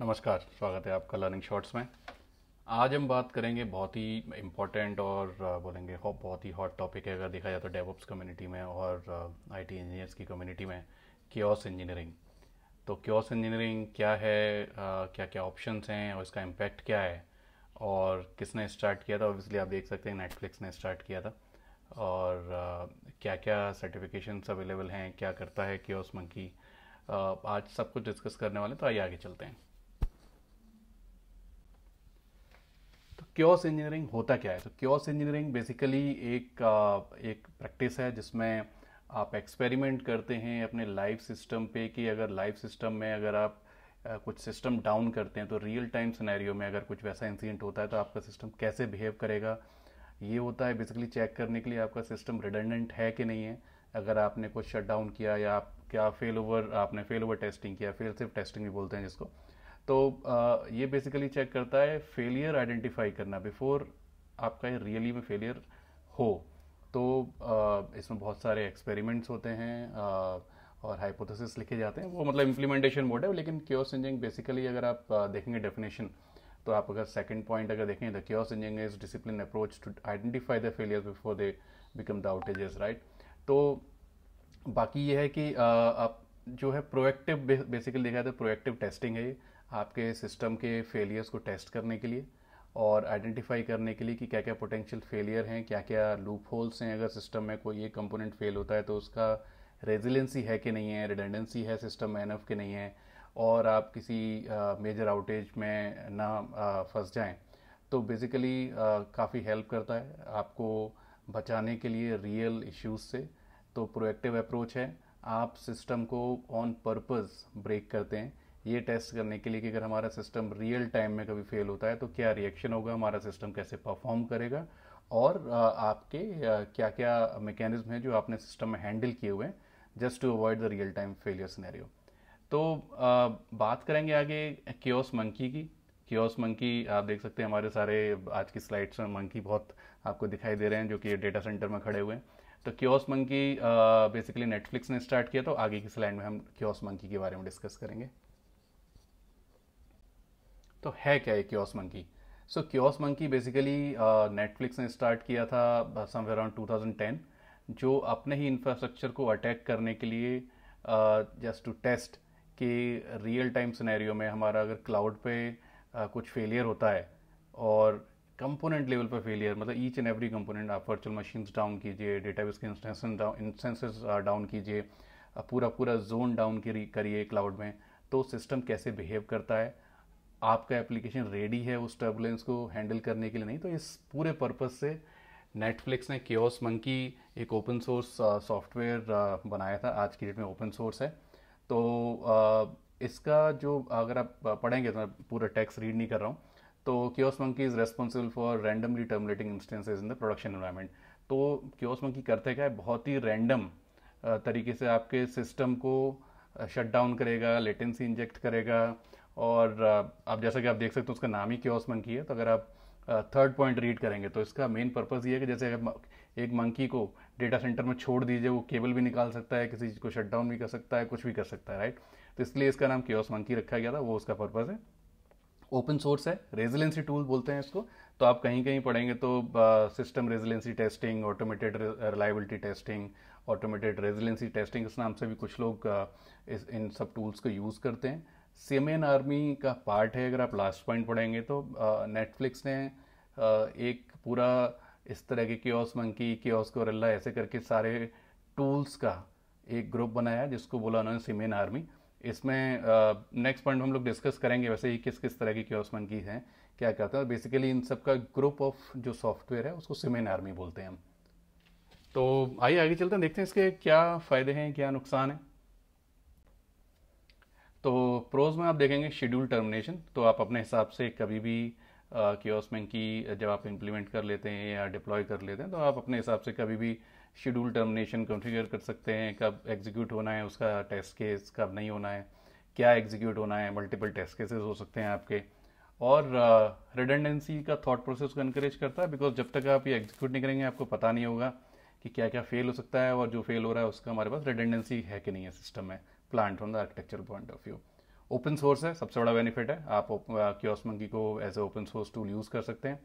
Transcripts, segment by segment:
नमस्कार स्वागत है आपका लर्निंग शॉर्ट्स में आज हम बात करेंगे बहुत ही इम्पोर्टेंट और बोलेंगे होप बहुत ही हॉट टॉपिक है अगर देखा जाए तो डेवॉप्स कम्युनिटी में और आईटी इंजीनियर्स की कम्युनिटी में क्योस इंजीनियरिंग तो क्योस इंजीनियरिंग क्या है क्या क्या ऑप्शंस हैं और इसका इम्पैक्ट क्या है और किसने स्टार्ट किया था ऑब्वियसली आप देख सकते हैं नेटफ्लिक्स ने स्टार्ट किया था और क्या क्या सर्टिफिकेशन अवेलेबल हैं क्या करता है क्योस मंकी आज सब कुछ डिस्कस करने वाले तो आइए आगे चलते हैं क्योस इंजीनियरिंग होता क्या है तो क्योस इंजीनियरिंग बेसिकली एक uh, एक प्रैक्टिस है जिसमें आप एक्सपेरिमेंट करते हैं अपने लाइव सिस्टम पे कि अगर लाइव सिस्टम में अगर आप uh, कुछ सिस्टम डाउन करते हैं तो रियल टाइम सिनेरियो में अगर कुछ वैसा इंसिडेंट होता है तो आपका सिस्टम कैसे बिहेव करेगा ये होता है बेसिकली चेक करने के लिए आपका सिस्टम रिडेंडेंट है कि नहीं है अगर आपने कुछ शट डाउन किया या आप क्या फेल ओवर आपने फेल ओवर टेस्टिंग किया फेल सिर्फ टेस्टिंग भी बोलते हैं जिसको तो ये बेसिकली चेक करता है फेलियर आइडेंटिफाई करना बिफोर आपका ये रियली में फेलियर हो तो इसमें बहुत सारे एक्सपेरिमेंट्स होते हैं और हाइपोथेसिस लिखे जाते हैं वो मतलब इम्प्लीमेंटेशन मोड है लेकिन क्योर्स इंजिंग बेसिकली अगर आप देखेंगे डेफिनेशन तो आप अगर सेकंड पॉइंट अगर देखें द क्योर्स engineering is discipline approach to identify the failures before they become the outages right तो बाकी ये है कि आप जो है प्रोएक्टिव बेसिकली देखा जाए तो प्रोएक्टिव टेस्टिंग है आपके सिस्टम के फेलियर्स को टेस्ट करने के लिए और आइडेंटिफाई करने के लिए कि क्या क्या पोटेंशियल फेलियर हैं क्या क्या लूप होल्स हैं अगर सिस्टम में कोई एक कंपोनेंट फेल होता है तो उसका रेजिलेंसी है कि नहीं है रिडेंडेंसी है सिस्टम में एनफ कि नहीं है और आप किसी मेजर आउटेज में ना फंस जाएं तो बेसिकली काफ़ी हेल्प करता है आपको बचाने के लिए रियल इश्यूज से तो प्रोएक्टिव अप्रोच है आप सिस्टम को ऑन पर्पज़ ब्रेक करते हैं ये टेस्ट करने के लिए कि अगर हमारा सिस्टम रियल टाइम में कभी फेल होता है तो क्या रिएक्शन होगा हमारा सिस्टम कैसे परफॉर्म करेगा और आपके क्या क्या मैकेनिज्म है जो आपने सिस्टम में हैंडल किए हुए हैं just to avoid the real time failure scenario तो बात करेंगे आगे क्योस मंकी की क्योस मंकी आप देख सकते हैं हमारे सारे आज की स्लाइड्स में मंकी बहुत आपको दिखाई दे रहे हैं जो कि डेटा सेंटर में खड़े हुए हैं तो क्योस मंकी बेसिकली नेटफ्लिक्स ने स्टार्ट किया तो आगे की स्लाइड में हम क्योस मंकी के बारे में डिस्कस करेंगे तो है क्या ये chaos monkey so chaos monkey basically Netflix ने स्टार्ट किया था समवेयर अराउंड 2010 जो अपने ही इंफ्रास्ट्रक्चर को अटैक करने के लिए जस्ट टू टेस्ट कि रियल टाइम सिनेरियो में हमारा अगर क्लाउड पे uh, कुछ फेलियर होता है और कंपोनेंट लेवल पर फेलियर मतलब ईच एंड एवरी कंपोनेंट आप वर्चुअल मशीन्स डाउन कीजिए डेटाबेस के इंस्टेंसन डाउन इंस्टेंसेस डाउन कीजिए पूरा पूरा जोन डाउन करिए क्लाउड में तो सिस्टम कैसे बिहेव करता है आपका एप्लीकेशन रेडी है उस टर्बुलेंस को हैंडल करने के लिए नहीं तो इस पूरे पर्पज़ से नेटफ्लिक्स ने क्योस मंकी एक ओपन सोर्स सॉफ्टवेयर बनाया था आज की डेट में ओपन सोर्स है तो uh, इसका जो अगर आप पढ़ेंगे तो मैं पूरा टेक्स्ट रीड नहीं कर रहा हूँ तो chaos monkey is responsible for randomly terminating instances in the production environment तो क्योस मंकी करते क्या है बहुत ही रैंडम uh, तरीके से आपके सिस्टम को शट uh, डाउन करेगा लेटेंसी इंजेक्ट करेगा और आप जैसा कि आप देख सकते हो उसका नाम ही क्योस मंकी है तो अगर आप थर्ड पॉइंट रीड करेंगे तो इसका मेन पर्पज़ ये है कि जैसे अगर एक मंकी को डेटा सेंटर में छोड़ दीजिए वो केबल भी निकाल सकता है किसी चीज़ को शट डाउन भी कर सकता है कुछ भी कर सकता है राइट तो इसलिए इसका नाम क्योस मंकी रखा गया था वो उसका पर्पज़ है ओपन सोर्स है रेजिलेंसी टूल बोलते हैं इसको तो आप कहीं कहीं पढ़ेंगे तो system resiliency testing automated reliability testing automated resiliency testing इस नाम से भी कुछ लोग इस इन सब टूल्स को यूज़ करते हैं सीमेन आर्मी का पार्ट है अगर आप लास्ट पॉइंट पढ़ेंगे तो नेटफ्लिक्स ने एक पूरा इस तरह के क्योस मंकी क्योस गोरेला ऐसे करके सारे टूल्स का एक ग्रुप बनाया जिसको बोला उन्होंने सीमेन आर्मी इसमें नेक्स्ट पॉइंट हम लोग डिस्कस करेंगे वैसे ही किस किस तरह की क्योस मंकी हैं क्या करते हैं बेसिकली इन सब का ग्रुप ऑफ जो सॉफ्टवेयर है उसको सीमेन आर्मी बोलते हैं हम तो आइए आगे चलते हैं देखते हैं इसके क्या फ़ायदे हैं क्या नुकसान है तो प्रोज में आप देखेंगे शेड्यूल टर्मिनेशन तो आप अपने हिसाब से कभी भी क्योसमैन की जब आप इम्प्लीमेंट कर लेते हैं या डिप्लॉय कर लेते हैं तो आप अपने हिसाब से कभी भी शेड्यूल टर्मिनेशन कॉन्फ़िगर कर सकते हैं कब एग्जीक्यूट होना है उसका टेस्ट केस कब नहीं होना है क्या एग्जीक्यूट होना है मल्टीपल टेस्ट केसेस हो सकते हैं आपके और रिडेंडेंसी uh, का थॉट प्रोसेस को इनक्रेज करता है बिकॉज जब तक आप ये एग्जीक्यूट नहीं करेंगे आपको पता नहीं होगा कि क्या क्या फेल हो सकता है और जो फेल हो रहा है उसका हमारे पास रिडेंडेंसी है कि नहीं है सिस्टम में plant from the architecture point of view open source है सबसे बड़ा बेनिफिट है आप क्योस मंकी को as a open source tool use कर सकते हैं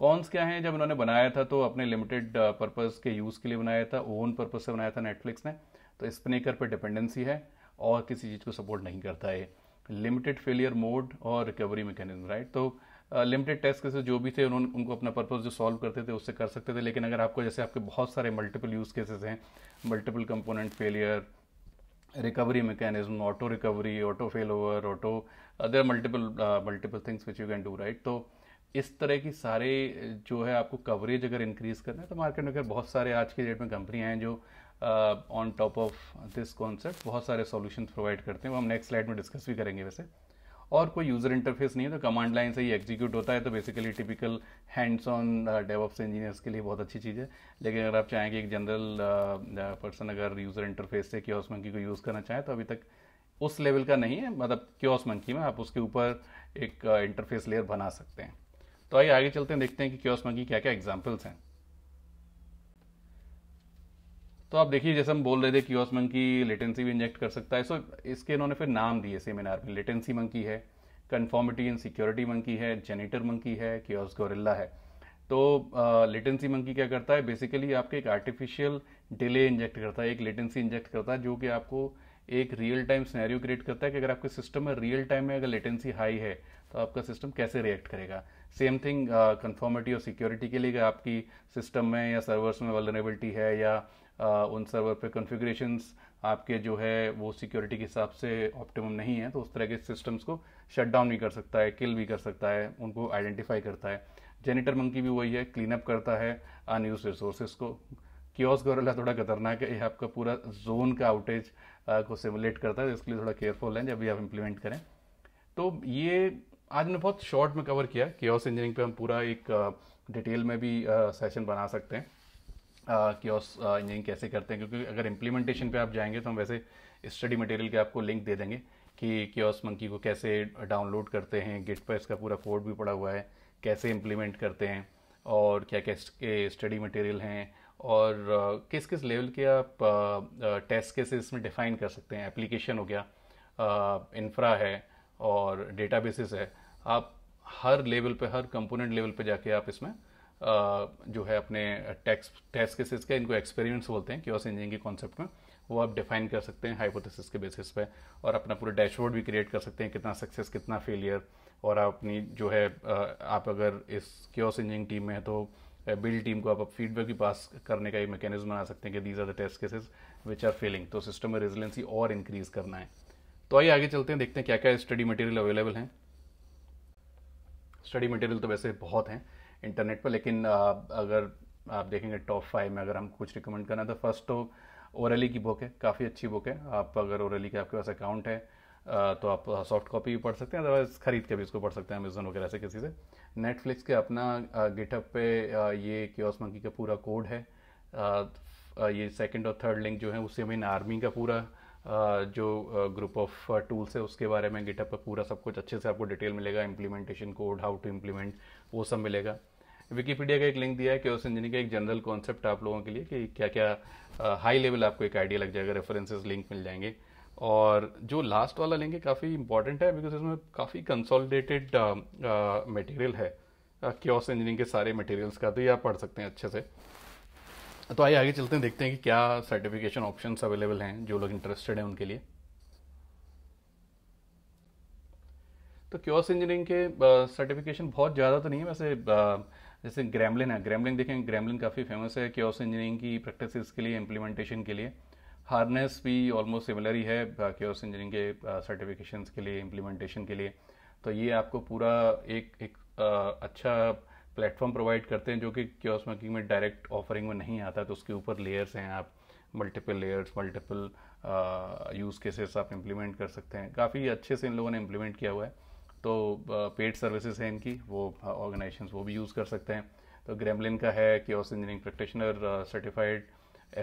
कॉन्स क्या हैं जब उन्होंने बनाया था तो अपने लिमिटेड पर्पज़ के यूज़ के लिए बनाया था ओन पर्पज़ से बनाया था नेटफ्लिक्स ने तो स्पिनेकर पर डिपेंडेंसी है और किसी चीज़ को सपोर्ट नहीं करता है लिमिटेड फेलियर मोड और रिकवरी मैकेनिज्म राइट तो लिमिटेड टेस्ट केसेस जो भी थे उन्होंने उनको अपना पर्पज जो सॉल्व करते थे उससे कर सकते थे लेकिन अगर आपको जैसे आपके बहुत सारे मल्टीपल यूज़ केसेस हैं multiple component failure recovery mechanism auto recovery auto failover auto uh, there are multiple uh, multiple things which you can do right तो इस तरह की सारे जो है आपको कवरेज अगर इंक्रीज करना है तो मार्केट में अगर बहुत सारे आज के डेट में कंपनियां हैं जो on top of this concept बहुत सारे सॉल्यूशंस प्रोवाइड करते हैं वो हम नेक्स्ट स्लाइड में डिस्कस भी करेंगे वैसे और कोई यूज़र इंटरफेस नहीं है तो कमांड लाइन से ही एग्जीक्यूट होता है तो basically typical hands on DevOps engineers के लिए बहुत अच्छी चीज़ है लेकिन अगर आप चाहें कि एक जनरल पर्सन uh, uh, अगर यूज़र इंटरफेस से क्योस मंकी को यूज़ करना चाहें तो अभी तक उस लेवल का नहीं है मतलब क्योस मंकी में आप उसके ऊपर एक इंटरफेस uh, लेयर बना सकते हैं तो आइए आगे चलते हैं देखते हैं कि क्योस मंकी क्या क्या एग्जाम्पल्स हैं तो आप देखिए जैसे हम बोल रहे थे क्यूस मंकी लेटेंसी भी इंजेक्ट कर सकता है सो so, इसके इन्होंने फिर नाम दिए सेमिनार में लेटेंसी मंकी है कन्फॉर्मिटी इन सिक्योरिटी मंकी है जेनेटर मंकी है क्यूस गोरिल्ला है तो लेटेंसी मंकी क्या करता है बेसिकली आपके एक आर्टिफिशियल डिले इंजेक्ट करता है एक लेटेंसी इंजेक्ट करता है जो कि आपको एक रियल टाइम स्नैरियो क्रिएट करता है कि अगर आपके सिस्टम में रियल टाइम में अगर लेटेंसी हाई है तो आपका सिस्टम कैसे रिएक्ट करेगा सेम थिंग कन्फॉर्मिटी और सिक्योरिटी के लिए आपकी सिस्टम में या सर्वर्स में वलरेबिलिटी है या उन सर्वर पर कॉन्फ़िगरेशंस आपके जो है वो सिक्योरिटी के हिसाब से ऑप्टिमम नहीं है तो उस तरह के सिस्टम्स को शट डाउन भी कर सकता है किल भी कर सकता है उनको आइडेंटिफाई करता है जेनेटर मंकी भी वही है क्लीन अप करता है अनयूज रिसोर्सेज को क्योस गोरेला थोड़ा खतरनाक है यह आपका पूरा जोन का आउटेज को सिमुलेट करता है इसके लिए थोड़ा केयरफुल है जब भी आप इम्प्लीमेंट करें तो ये आज मैंने बहुत शॉर्ट में कवर किया ऑस इंजीनियरिंग पे हम पूरा एक डिटेल में भी सेशन बना सकते हैं क्योस इंजीनियरिंग कैसे करते हैं क्योंकि अगर इम्प्लीमेंटेशन पे आप जाएंगे तो हम वैसे स्टडी मटेरियल के आपको लिंक दे देंगे कि क्योस मंकी को कैसे डाउनलोड करते हैं गिट पर इसका पूरा कोड भी पड़ा हुआ है कैसे इम्प्लीमेंट करते हैं और क्या क्या स्टडी मटेरियल हैं और किस किस लेवल के आप टेस्ट केसेस इसमें डिफ़ाइन कर सकते हैं एप्लीकेशन हो गया इंफ्रा है और डेटाबेसिस है आप हर लेवल पे हर कंपोनेंट लेवल पे जाके आप इसमें जो है अपने टेक्स टेस्ट केसेस के इनको एक्सपेरिमेंट्स बोलते हैं क्योस इंजीनियरिंग के कॉन्सेप्ट में वो आप डिफाइन कर सकते हैं हाइपोथेसिस के बेसिस पे और अपना पूरा डैशबोर्ड भी क्रिएट कर सकते हैं कितना सक्सेस कितना फेलियर और आप अपनी जो है आप अगर इस क्योस इंजीनियरिंग टीम में है तो बिल्ड टीम को आप फीडबैक भी पास करने का एक मैकेनिज्म बना सकते हैं कि these are the test cases which are failing तो सिस्टम में रेजिलेंसी और इंक्रीज करना है तो आइए आगे चलते हैं देखते हैं क्या क्या स्टडी मटेरियल अवेलेबल हैं स्टडी मटेरियल तो वैसे बहुत हैं इंटरनेट पर लेकिन अगर आप देखेंगे टॉप फाइव में अगर हम कुछ रिकमेंड करना तो फर्स्ट तो ओरली की बुक है काफ़ी अच्छी बुक है आप अगर ओरली के आपके पास अकाउंट है तो आप सॉफ्ट कॉपी भी पढ़ सकते हैं अदरवाइज खरीद के भी इसको पढ़ सकते हैं अमेजोन वगैरह से किसी से नेटफ्लिक्स के अपना गिटअप पे ये क्योस मंकी का पूरा कोड है ये सेकंड और थर्ड लिंक जो है उससे मीन आर्मी का पूरा जो ग्रुप ऑफ टूल्स है उसके बारे में गिटअप पर पूरा सब कुछ अच्छे से आपको डिटेल मिलेगा implementation code how to implement वो सब मिलेगा विकीपीडिया का एक लिंक दिया है कि उस इंजीनियर का एक जनरल कॉन्सेप्ट आप लोगों के लिए कि क्या क्या हाई लेवल आपको एक आइडिया लग जाएगा रेफरेंसेस लिंक मिल जाएंगे और जो लास्ट वाला लिंक है काफ़ी इंपॉर्टेंट है बिकॉज इसमें काफ़ी कंसोलिडेटेड मटेरियल है क्योस इंजीनियरिंग के सारे मटेरियल्स का तो ये आप पढ़ सकते हैं अच्छे से तो आइए आगे चलते हैं देखते हैं कि क्या सर्टिफिकेशन ऑप्शंस अवेलेबल हैं जो लोग इंटरेस्टेड हैं उनके लिए तो क्योस इंजीनियरिंग के सर्टिफिकेशन बहुत ज़्यादा तो नहीं है वैसे जैसे ग्रैमलिन है ग्रैमलिन देखें ग्रैमलिन काफ़ी फेमस है क्योस इंजीनियरिंग की प्रैक्टिस के लिए इम्प्लीमेंटेशन के लिए हार्नेस भी ऑलमोस्ट सिमिलर ही है क्योस इंजीनियरिंग के सर्टिफिकेशन के लिए इम्प्लीमेंटेशन के लिए तो ये आपको पूरा एक एक आ, अच्छा प्लेटफॉर्म प्रोवाइड करते हैं जो कि क्योस मेकिंग में डायरेक्ट ऑफरिंग में नहीं आता तो उसके ऊपर लेयर्स हैं आप multiple layers multiple use cases आप इम्प्लीमेंट कर सकते हैं काफ़ी अच्छे से इन लोगों ने इम्प्लीमेंट किया हुआ है तो पेड uh, सर्विसेज हैं इनकी वो ऑर्गेनाइजेशन uh, वो भी यूज़ कर सकते हैं तो ग्रेमलिन का है कि ऑस इंजीनियरिंग प्रैक्टिशनर सर्टिफाइड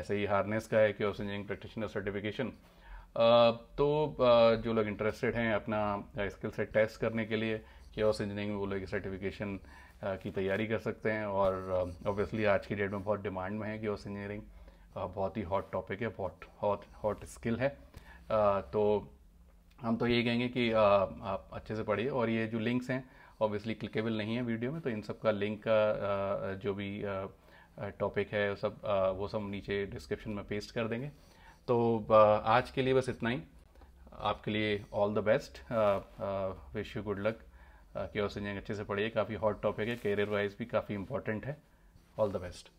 ऐसे ही हार्नेस का है कि ऑस इंजीनियरिंग प्रैक्टिशनर सर्टिफिकेशन तो uh, जो लोग इंटरेस्टेड हैं अपना स्किल सेट टेस्ट करने के लिए कि ऑस इंजीनियरिंग में वो लोग सर्टिफिकेशन की तैयारी कर सकते हैं और ऑब्वियसली आज की डेट में बहुत डिमांड में है कि इंजीनियरिंग बहुत ही हॉट टॉपिक है बहुत हॉट हॉट स्किल है तो हम तो ये कहेंगे कि आप अच्छे से पढ़िए और ये जो लिंक्स हैं ऑब्वियसली क्लिकेबल नहीं है वीडियो में तो इन सब का लिंक का जो भी टॉपिक है सब वो सब नीचे डिस्क्रिप्शन में पेस्ट कर देंगे तो आज के लिए बस इतना ही आपके लिए all the best wish you good luck or engineering अच्छे से पढ़िए काफ़ी हॉट टॉपिक है कैरियर वाइज भी काफ़ी इंपॉर्टेंट है ऑल द बेस्ट